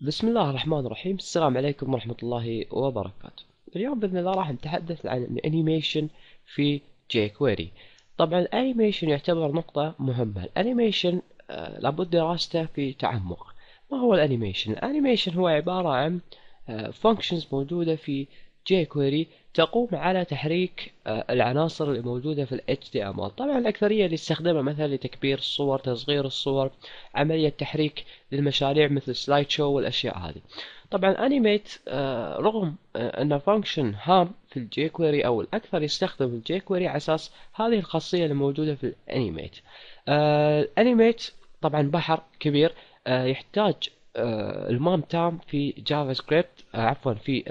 بسم الله الرحمن الرحيم السلام عليكم ورحمة الله وبركاته اليوم بإذن الله راح نتحدث عن الانيميشن في جيكويري طبعا الانيميشن يعتبر نقطة مهمة الانيميشن آه، لابد دراسته في تعمق ما هو الانيميشن؟ الانيميشن هو عبارة عن فونكشنز آه، موجودة في جيكويري تقوم على تحريك آه، العناصر الموجودة في ال HTML طبعا الأكثرية اللي استخدمها مثلا لتكبير الصور تصغير الصور عملية تحريك للمشاريع مثل سلايد شو والأشياء هذه طبعا انيميت آه، رغم آه، أن فانكشن هام في الجي كويري او الاكثر يستخدم في الجي كويري على اساس هذه الخاصيه الموجودة في الانيميت الانيميت طبعا بحر كبير يحتاج آه، المام تام في جافا آه، سكريبت عفوا في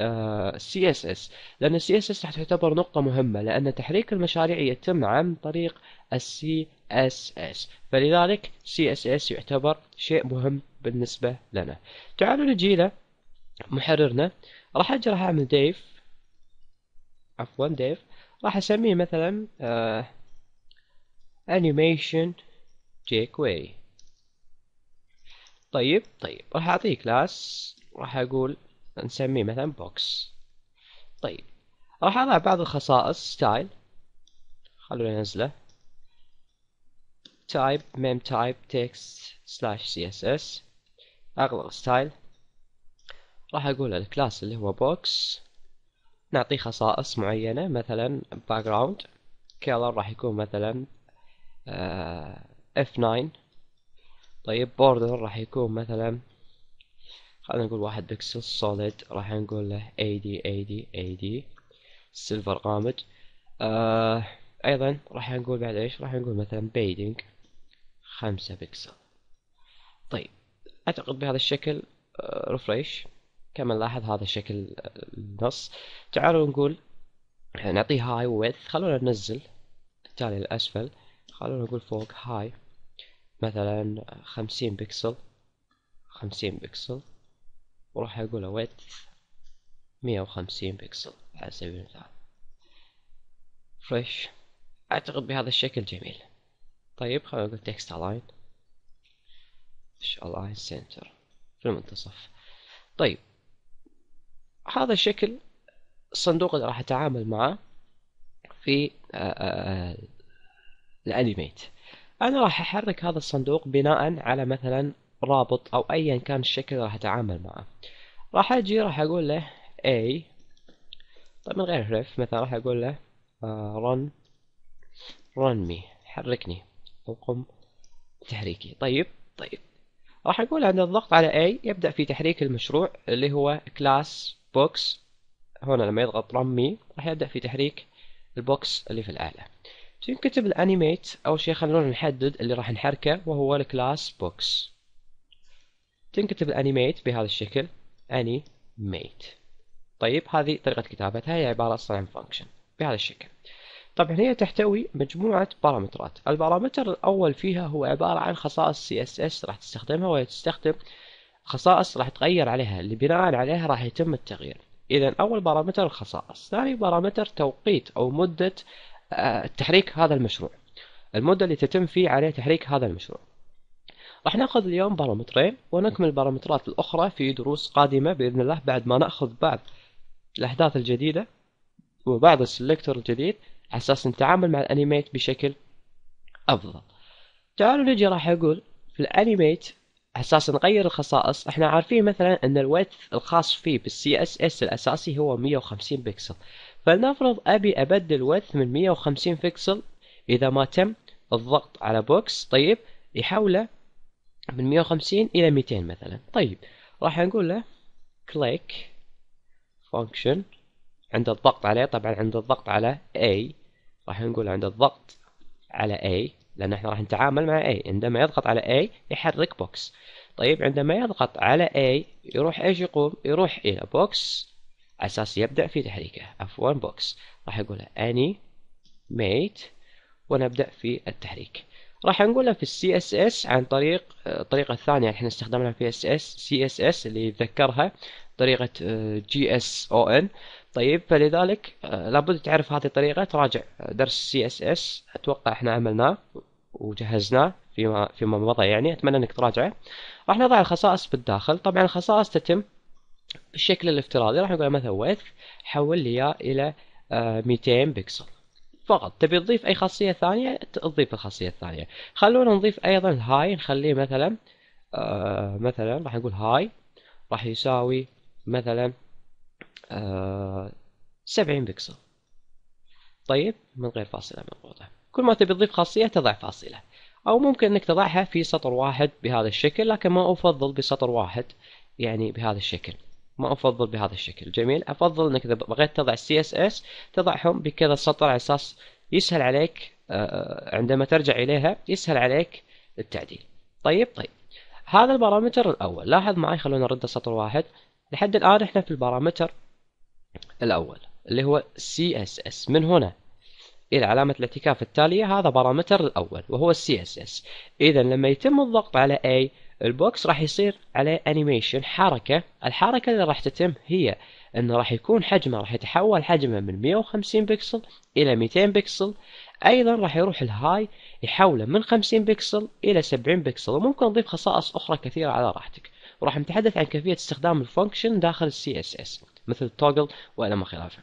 سي اس اس لان السي اس اس راح تعتبر نقطه مهمه لان تحريك المشاريع يتم عن طريق السي اس اس فلذلك سي اس اس يعتبر شيء مهم بالنسبه لنا تعالوا نجي له محررنا راح اجي راح اعمل ديف عفوا ديف راح اسميه مثلا انيميشن آه، جيكوي طيب طيب راح أعطيه كلاس راح أقول نسميه مثلا بوكس طيب راح أضع بعض الخصائص ستايل خلونا ننزله تايب ميم تايب تكست سلاش سي اس اس أغلق ستايل راح أقول الكلاس اللي هو بوكس نعطيه خصائص معينة مثلا باك جراوند كلر راح يكون مثلا اف uh, 9 طيب بوردر راح يكون مثلا خلينا نقول واحد بكسل سوليد راح نقول له AD AD AD سيلفر غامج آه ايضا راح نقول بعد ايش راح نقول مثلا بيدنج خمسة بكسل طيب اعتقد بهذا الشكل ريفريش آه، رفريش كما نلاحظ هذا الشكل النص تعالوا نقول نعطيه هاي ويث خلونا ننزل بالتالي الاسفل خلونا نقول فوق هاي مثلا خمسين بكسل خمسين بكسل وراح أقوله ويت مية وخمسين بكسل على سبيل المثال فريش أعتقد بهذا الشكل جميل طيب خلينا نقول تكست ألاين الاين سنتر في المنتصف طيب هذا الشكل الصندوق اللي راح أتعامل معه في آه، آه، آه، الأنيميت أنا راح أحرك هذا الصندوق بناء على مثلا رابط أو أيا كان الشكل راح أتعامل معه راح أجي راح أقول له A طيب من غير رف مثلا راح أقول له آه، run run me حركني أو قم تحريكي طيب طيب راح أقول عند الضغط على A يبدأ في تحريك المشروع اللي هو كلاس بوكس هنا لما يضغط me راح يبدأ في تحريك البوكس اللي في الآلة تنكتب الانيميت اول شيء خلونا نحدد اللي راح نحركه وهو الكلاس بوكس تنكتب الانيميت بهذا الشكل انيميت طيب هذه طريقة كتابتها هي عبارة أصلا عن فانكشن بهذا الشكل طبعا هي تحتوي مجموعة بارامترات البارامتر الأول فيها هو عبارة عن خصائص CSS راح تستخدمها وهي تستخدم خصائص راح تغير عليها اللي بناء عليها راح يتم التغيير إذا أول بارامتر الخصائص ثاني بارامتر توقيت أو مدة تحريك هذا المشروع المدة اللي تتم فيه عليه تحريك هذا المشروع راح ناخذ اليوم بارامترين ونكمل البارامترات الأخرى في دروس قادمة بإذن الله بعد ما نأخذ بعض الأحداث الجديدة وبعض السلكتور الجديد على أساس نتعامل مع الأنيميت بشكل أفضل تعالوا نجي راح أقول في الأنيميت اساس نغير الخصائص احنا عارفين مثلا ان الويت الخاص فيه بالسي اس اس الاساسي هو 150 بكسل فلنفرض أبي أبدل width من 150 بكسل إذا ما تم الضغط على بوكس طيب يحوله من 150 إلى 200 مثلا طيب راح نقول له كليك فانكشن عند الضغط عليه طبعا عند الضغط على A راح نقول عند الضغط على A لأن احنا راح نتعامل مع A عندما يضغط على A يحرك بوكس طيب عندما يضغط على A يروح ايش يقوم يروح إلى بوكس على أساس يبدأ في تحريكه F1 بوكس راح أقولها أني ميت ونبدأ في التحريك راح نقولها في السي اس اس عن طريق الطريقة الثانية اللي احنا استخدمناها في اس اس سي اس اس اللي يتذكرها طريقة جي اس او ان طيب فلذلك آه، لابد تعرف هذه الطريقة تراجع آه، درس سي اس اس اتوقع احنا عملناه وجهزناه فيما فيما مضى يعني اتمنى انك تراجعه راح نضع الخصائص بالداخل طبعا الخصائص تتم الشكل الافتراضي راح نقول مثلا width حول لي الى 200 آه، بكسل فقط تبي تضيف اي خاصيه ثانيه تضيف الخاصيه الثانيه خلونا نضيف ايضا هاي نخليه مثلا آه، مثلا راح نقول هاي راح يساوي مثلا 70 آه، بكسل طيب من غير فاصله مربوطه كل ما تبي تضيف خاصيه تضع فاصله او ممكن انك تضعها في سطر واحد بهذا الشكل لكن ما افضل بسطر واحد يعني بهذا الشكل ما أفضل بهذا الشكل جميل أفضل أنك إذا بغيت تضع CSS تضعهم بكذا سطر على أساس يسهل عليك آه، آه، عندما ترجع إليها يسهل عليك التعديل طيب طيب هذا البارامتر الأول لاحظ معي خلونا نرد سطر واحد لحد الآن احنا في البارامتر الأول اللي هو CSS من هنا إلى علامة الاعتكاف التالية هذا بارامتر الأول وهو السي اس اس إذا لما يتم الضغط على اي البوكس راح يصير عليه انيميشن حركه الحركه اللي راح تتم هي انه راح يكون حجمه راح يتحول حجمه من 150 بكسل الى 200 بكسل ايضا راح يروح الهاي يحوله من 50 بكسل الى 70 بكسل وممكن نضيف خصائص اخرى كثيره على راحتك وراح نتحدث عن كيفيه استخدام الفانكشن داخل السي اس اس مثل التوجل والى ما خلافه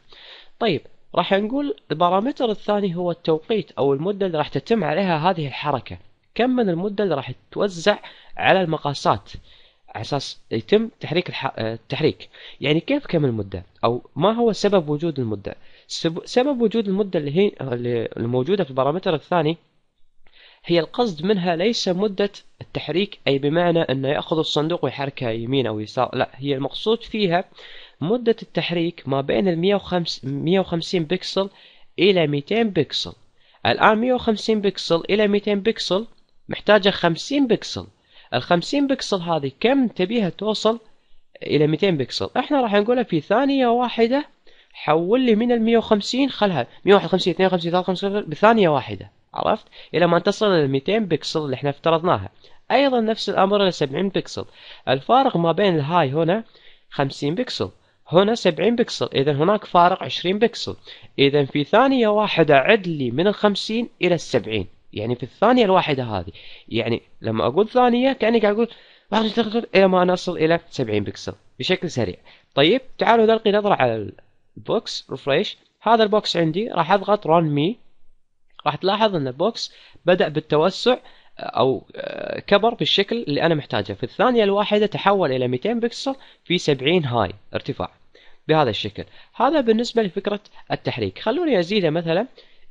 طيب راح نقول البارامتر الثاني هو التوقيت او المده اللي راح تتم عليها هذه الحركه كم من المدة اللي راح توزع على المقاسات على اساس يتم تحريك الح... آه، التحريك يعني كيف كم المده او ما هو سبب وجود المده سب... سبب وجود المده اللي هي اللي الموجوده في البارامتر الثاني هي القصد منها ليس مدة التحريك أي بمعنى أنه يأخذ الصندوق ويحركه يمين أو يسار لا هي المقصود فيها مدة التحريك ما بين ال 150 بكسل إلى 200 بكسل الآن 150 بكسل إلى 200 بكسل محتاجة 50 بكسل ال 50 بكسل هذه كم تبيها توصل إلى 200 بكسل احنا راح نقولها في ثانية واحدة حول لي من ال 150 خلها 151 52 53 بثانية واحدة عرفت إلى ما تصل إلى 200 بكسل اللي احنا افترضناها أيضا نفس الأمر إلى 70 بكسل الفارق ما بين الهاي هنا 50 بكسل هنا 70 بكسل إذا هناك فارق 20 بكسل إذا في ثانية واحدة عد لي من ال 50 إلى ال 70 يعني في الثانية الواحدة هذه يعني لما أقول ثانية كأني قاعد أقول بعض إلى ما نصل إلى 70 بكسل بشكل سريع طيب تعالوا نلقي نظرة على البوكس ريفريش هذا البوكس عندي راح أضغط ران مي راح تلاحظ أن البوكس بدأ بالتوسع آه، أو آه، كبر بالشكل اللي أنا محتاجه في الثانية الواحدة تحول إلى 200 بكسل في 70 هاي ارتفاع بهذا الشكل هذا بالنسبة لفكرة التحريك خلوني أزيده مثلا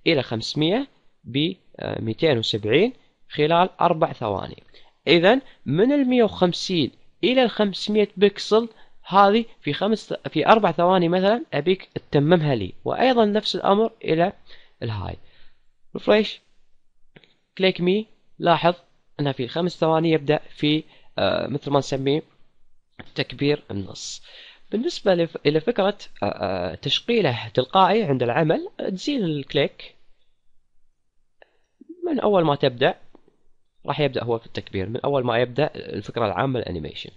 إلى 500 ب 270 خلال أربع ثواني إذا من ال 150 إلى ال 500 بكسل هذه في خمس في أربع ثواني مثلا أبيك تتممها لي وأيضا نفس الأمر إلى الهاي ريفريش كليك مي لاحظ أنها في خمس ثواني يبدأ في آه، مثل ما نسميه تكبير النص بالنسبة إلى فكرة آه، آه، تشغيله تلقائي عند العمل تزيل الكليك من أول ما تبدأ راح يبدأ هو في التكبير من أول ما يبدأ الفكرة العامة الأنيميشن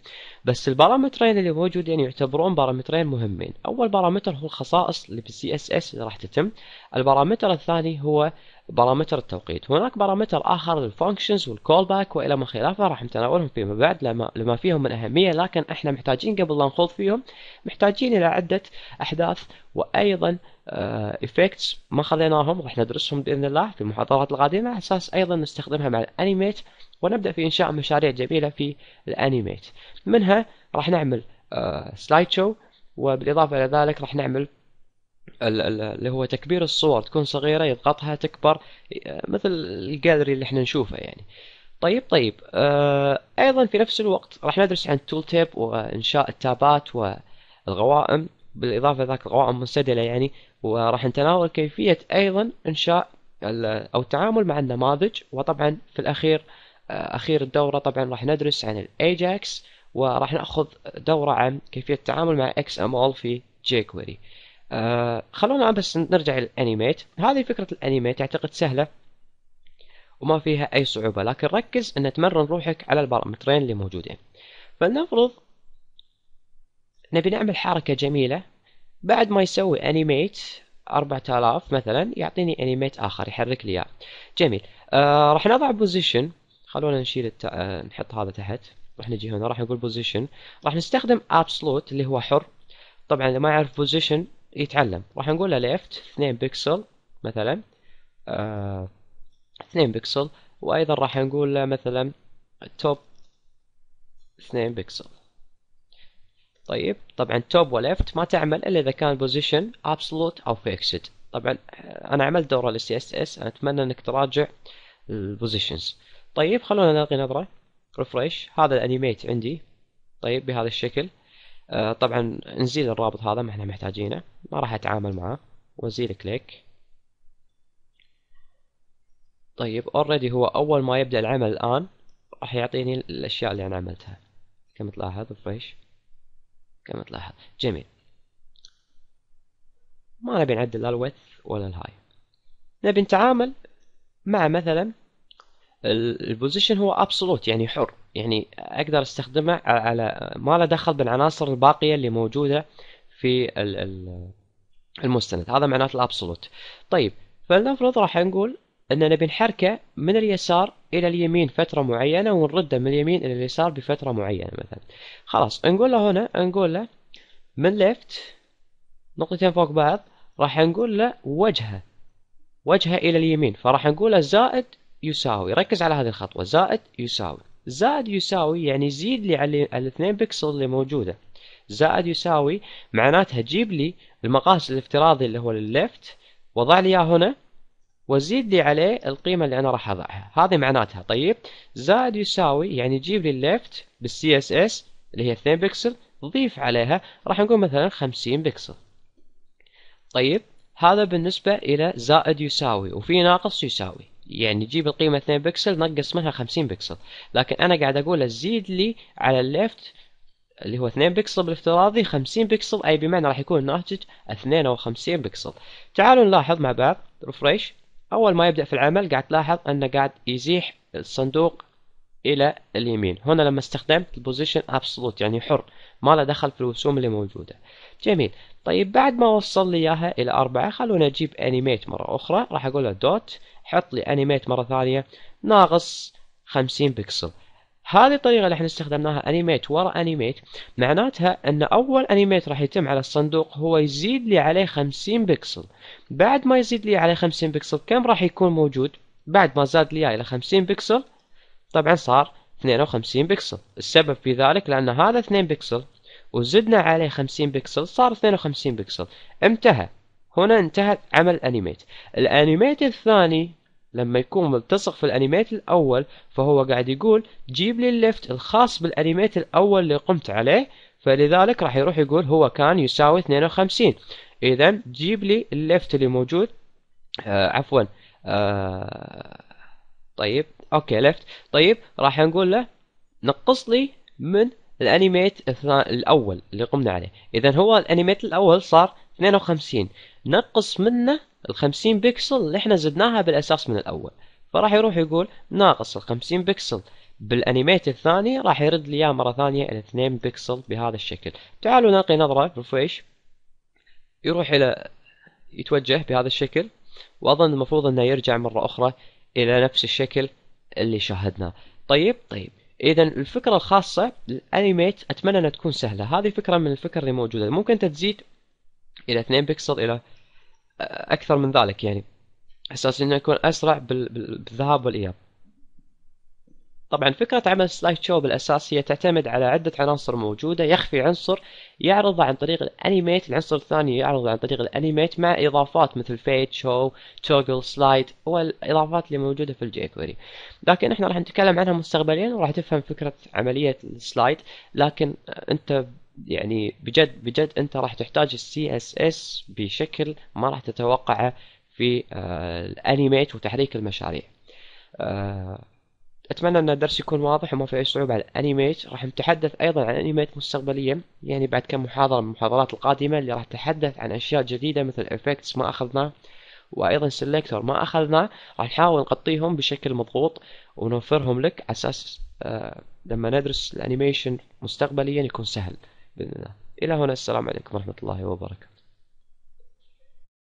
بس البارامترين اللي موجودين يعني يعتبرون بارامترين مهمين أول بارامتر هو الخصائص اللي بالسي اس اس اللي راح تتم البارامتر الثاني هو بارامتر التوقيت هناك بارامتر آخر للفانكشنز والكول باك وإلى ما خلافه راح نتناولهم فيما بعد لما, لما فيهم من أهمية لكن احنا محتاجين قبل لا نخوض فيهم محتاجين إلى عدة أحداث وأيضا افكتس آه، ما خذيناهم راح ندرسهم باذن الله في المحاضرات القادمه على اساس ايضا نستخدمها مع الانيميت ونبدا في انشاء مشاريع جميله في الانيميت منها راح نعمل سلايد آه، شو وبالاضافه الى ذلك راح نعمل اللي هو تكبير الصور تكون صغيرة يضغطها تكبر آه، مثل الجاليري اللي احنا نشوفه يعني طيب طيب اه ايضا في نفس الوقت راح ندرس عن التول تيب وانشاء التابات والغوائم بالاضافة ذاك الغوائم منسدلة يعني وراح نتناول كيفية ايضا انشاء او التعامل مع النماذج وطبعا في الاخير آه، اخير الدورة طبعا راح ندرس عن الاجاكس وراح ناخذ دورة عن كيفية التعامل مع XML في jQuery آه، خلونا بس نرجع للانيميت هذه فكرة الانيميت اعتقد سهلة وما فيها اي صعوبة لكن ركز ان تمرن روحك على البارامترين اللي موجودين فلنفرض نبي نعمل حركة جميلة بعد ما يسوي انيميت 4000 مثلا يعطيني انيميت اخر يحرك لي اياه جميل آه راح نضع بوزيشن خلونا نشيل التا... آه نحط هذا تحت راح نجي هنا راح نقول بوزيشن راح نستخدم ابسلوت اللي هو حر طبعا اللي ما يعرف بوزيشن يتعلم راح نقول له ليفت 2 بكسل مثلا 2 آه، بكسل وايضا راح نقول له مثلا توب 2 بكسل طيب طبعا توب وليفت ما تعمل الا اذا كان بوزيشن ابسولوت او فيكسد طبعا آه، انا عملت دوره للسي اس اس انا اتمنى انك تراجع البوزيشنز طيب خلونا نلقي نظره ريفرش هذا الانيميت عندي طيب بهذا الشكل آه، طبعا نزيل الرابط هذا ما احنا محتاجينه ما راح اتعامل معه وازيل كليك طيب اوريدي هو اول ما يبدا العمل الان راح يعطيني الاشياء اللي انا عملتها كما تلاحظ فريش كما تلاحظ جميل ما نبي نعدل لا الويث ولا الهاي نبي نتعامل مع مثلا البوزيشن هو ابسولوت يعني حر يعني اقدر استخدمه على ما له دخل بالعناصر الباقيه اللي موجوده في المستند هذا معناته الابسولوت طيب فلنفرض راح نقول اننا نبي نحركه من اليسار الى اليمين فتره معينه ونرده من اليمين الى اليسار بفتره معينه مثلا خلاص نقول له هنا نقول له من ليفت نقطتين فوق بعض راح نقول له وجهه وجهه الى اليمين فراح نقول له زائد يساوي ركز على هذه الخطوة زائد يساوي زائد يساوي يعني زيد لي على الاثنين بكسل اللي موجودة زائد يساوي معناتها جيب لي المقاس الافتراضي اللي هو الليفت وضع لي اياه هنا وزيد لي عليه القيمة اللي أنا راح أضعها هذه معناتها طيب زائد يساوي يعني جيب لي الليفت بالسي اس اس اللي هي 2 بكسل ضيف عليها راح نقول مثلا 50 بكسل طيب هذا بالنسبة إلى زائد يساوي وفي ناقص يساوي يعني جيب القيمة 2 بكسل نقص منها 50 بكسل لكن أنا قاعد أقول زيد لي على الليفت اللي هو 2 بكسل بالافتراضي 50 بكسل أي بمعنى راح يكون الناتج 52 بكسل تعالوا نلاحظ مع بعض رفريش أول ما يبدأ في العمل قاعد تلاحظ أنه قاعد يزيح الصندوق إلى اليمين هنا لما استخدمت البوزيشن أبسولوت يعني حر ما له دخل في الرسوم اللي موجودة جميل طيب بعد ما وصل لي اياها الى اربعة خلونا نجيب انيميت مرة اخرى راح اقول له دوت حط لي انيميت مرة ثانية ناقص خمسين بكسل هذه الطريقة اللي احنا استخدمناها انيميت ورا انيميت معناتها ان اول انيميت راح يتم على الصندوق هو يزيد لي عليه 50 بكسل بعد ما يزيد لي عليه 50 بكسل كم راح يكون موجود بعد ما زاد لي الى 50 بكسل طبعا صار 52 بكسل السبب في ذلك لان هذا 2 بكسل وزدنا عليه 50 بكسل صار 52 بكسل انتهى هنا انتهى عمل الانيميت الانيميت الثاني لما يكون ملتصق في الانيميت الاول فهو قاعد يقول جيب لي الليفت الخاص بالانيميت الاول اللي قمت عليه فلذلك راح يروح يقول هو كان يساوي 52 اذا جيب لي الليفت اللي موجود آه عفوا آه طيب اوكي ليفت طيب راح نقول له نقص لي من الانيميت الاول اللي قمنا عليه اذا هو الانيميت الاول صار 52 نقص منه ال 50 بكسل اللي احنا زدناها بالاساس من الاول فراح يروح يقول ناقص ال 50 بكسل بالانيميت الثاني راح يرد لي اياه مره ثانيه ال 2 بكسل بهذا الشكل تعالوا نلقي نظره بالفيش يروح الى يتوجه بهذا الشكل واظن المفروض انه يرجع مره اخرى الى نفس الشكل اللي شاهدناه طيب طيب اذا الفكره الخاصه الانيميت اتمنى انها تكون سهله هذه فكره من الفكر اللي موجوده ممكن تزيد الى 2 بكسل الى آه، اكثر من ذلك يعني اساس انه يكون اسرع بالذهاب والاياب طبعا فكرة عمل سلايد شو بالأساس هي تعتمد على عدة عناصر موجودة يخفي عنصر يعرضه عن طريق الأنيميت العنصر الثاني يعرضه عن طريق الأنيميت مع إضافات مثل فيت شو توجل سلايد والإضافات اللي موجودة في الجيكوري لكن احنا راح نتكلم عنها مستقبليا وراح تفهم فكرة عملية السلايد لكن انت يعني بجد بجد انت راح تحتاج السي اس اس بشكل ما راح تتوقعه في آه، الانيميت وتحريك المشاريع آه، أتمنى أن الدرس يكون واضح وما في أي صعوبة على أنيميت راح نتحدث أيضا عن أنيميت مستقبليا يعني بعد كم محاضرة من المحاضرات القادمة اللي راح نتحدث عن أشياء جديدة مثل إفكتس ما أخذناه وأيضا سيلكتور ما أخذناه راح نحاول نغطيهم بشكل مضغوط ونوفرهم لك على أساس آه لما ندرس الأنيميشن مستقبليا يكون سهل بإذن الله إلى هنا السلام عليكم ورحمة الله وبركاته